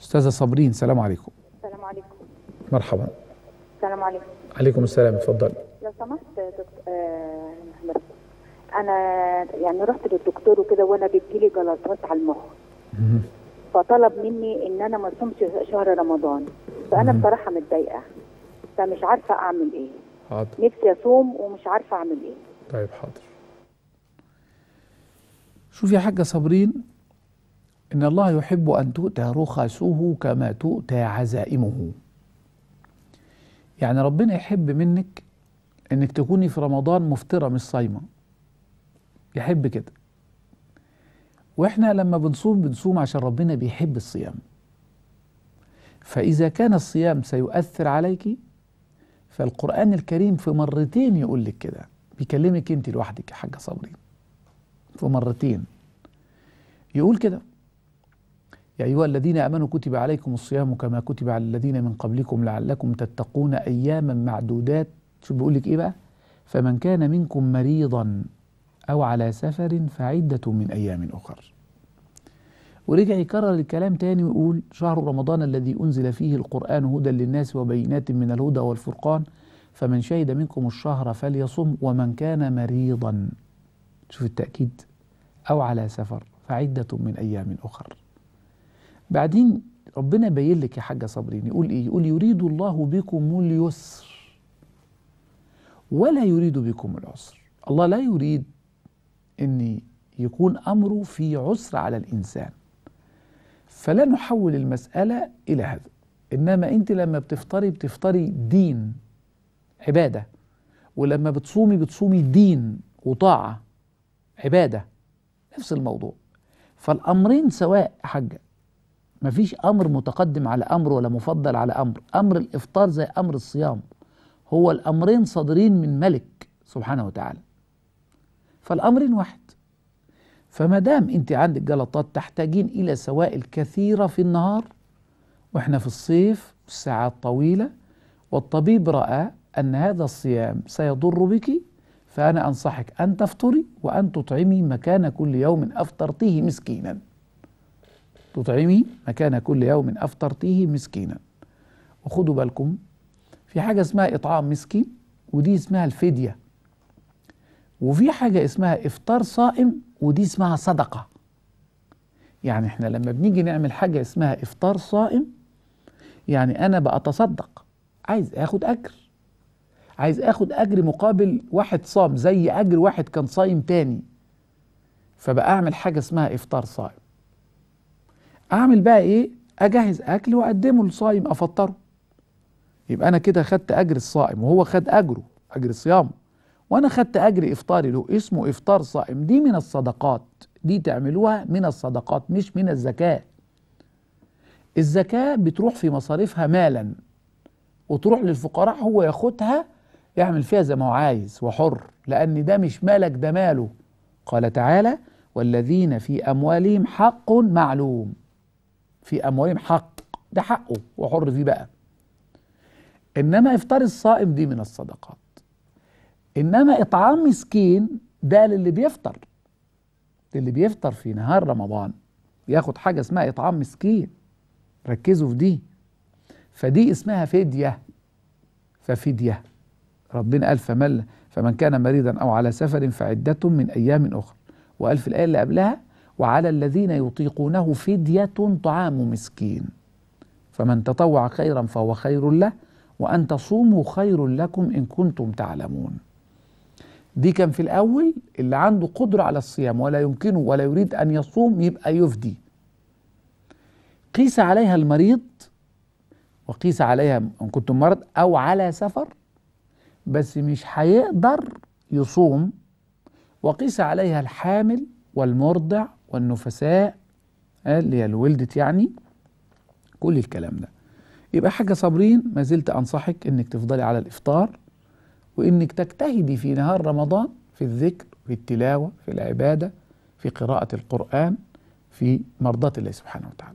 استاذه صابرين سلام عليكم السلام عليكم مرحبا السلام عليكم عليكم السلام اتفضلي لو سمحت دكتور آه انا يعني رحت للدكتور وكده وانا بتجيلي جلطات على المخ فطلب مني ان انا ما اصومش شهر رمضان فانا بصراحه متضايقه فمش عارفه اعمل ايه حاضر نفسي اصوم ومش عارفه اعمل ايه طيب حاضر شوفي يا حاجه صابرين إن الله يحب أن تؤتى رخصه كما تؤتى عزائمه يعني ربنا يحب منك إنك تكوني في رمضان مفطرة مش صايمة يحب كده وإحنا لما بنصوم بنصوم عشان ربنا بيحب الصيام فإذا كان الصيام سيؤثر عليك فالقرآن الكريم في مرتين يقول لك كده بيكلمك أنت لوحدك يا حاجة صبري في مرتين يقول كده يا أيها الذين آمنوا كتب عليكم الصيام كما كتب على الذين من قبلكم لعلكم تتقون أياما معدودات شو بيقول لك إيه بقى؟ فمن كان منكم مريضا أو على سفر فعدة من أيام أخر ورجع يكرر الكلام تاني ويقول شهر رمضان الذي أنزل فيه القرآن هدى للناس وبينات من الهدى والفرقان فمن شهد منكم الشهر فليصم ومن كان مريضا شوف التأكيد أو على سفر فعدة من أيام أخر بعدين ربنا باين لك يا حاجه صابرين يقول ايه يقول يريد الله بكم اليسر ولا يريد بكم العسر الله لا يريد ان يكون امره في عسر على الانسان فلا نحول المساله الى هذا انما انت لما بتفطري بتفطري دين عباده ولما بتصومي بتصومي دين وطاعه عباده نفس الموضوع فالامرين سواء حاجه مفيش امر متقدم على امر ولا مفضل على امر امر الافطار زي امر الصيام هو الامرين صادرين من ملك سبحانه وتعالى فالامرين واحد فما دام انت عندك جلطات تحتاجين الى سوائل كثيره في النهار واحنا في الصيف ساعات طويله والطبيب راى ان هذا الصيام سيضر بك فانا انصحك ان تفطري وان تطعمي مكان كل يوم افطرتيه مسكينا تطعمي مكان كل يوم أفطرتيه مسكينا وخدوا بالكم في حاجة اسمها إطعام مسكين ودي اسمها الفدية وفي حاجة اسمها إفطار صائم ودي اسمها صدقة يعني احنا لما بنيجي نعمل حاجة اسمها إفطار صائم يعني أنا بأتصدق عايز آخد أجر عايز آخد أجر مقابل واحد صام زي أجر واحد كان صايم تاني فبقى أعمل حاجة اسمها إفطار صائم اعمل بقى ايه اجهز اكل واقدمه للصائم افطره يبقى انا كده خدت اجر الصائم وهو خد اجره اجر صيامه وانا خدت اجر افطاري له اسمه افطار صائم دي من الصدقات دي تعملوها من الصدقات مش من الزكاه الزكاه بتروح في مصاريفها مالا وتروح للفقراء هو ياخدها يعمل فيها زي ما هو عايز وحر لان ده مش مالك ده ماله قال تعالى والذين في اموالهم حق معلوم في اموالهم حق ده حقه وحر فيه بقى انما افطار الصائم دي من الصدقات انما اطعام مسكين ده للي بيفطر اللي بيفطر في نهار رمضان ياخد حاجه اسمها اطعام مسكين ركزوا في دي فدي اسمها فديه ففديه ربنا قال فمل فمن كان مريضا او على سفر فعدة من ايام اخرى وقال في الايه اللي قبلها وعلى الذين يطيقونه فدية طعام مسكين فمن تطوع خيرا فهو خير له وأن تصوموا خير لكم إن كنتم تعلمون دي كان في الأول اللي عنده قدرة على الصيام ولا يمكنه ولا يريد أن يصوم يبقى يفدي قيس عليها المريض وقيس عليها إن كنت مرض أو على سفر بس مش هيقدر يصوم وقيس عليها الحامل والمرضع والنفساء آه، اللي هي الولدت يعني كل الكلام ده يبقى حاجة صابرين ما زلت أنصحك إنك تفضلي على الإفطار وإنك تجتهدي في نهار رمضان في الذكر في التلاوة في العبادة في قراءة القرآن في مرضات الله سبحانه وتعالى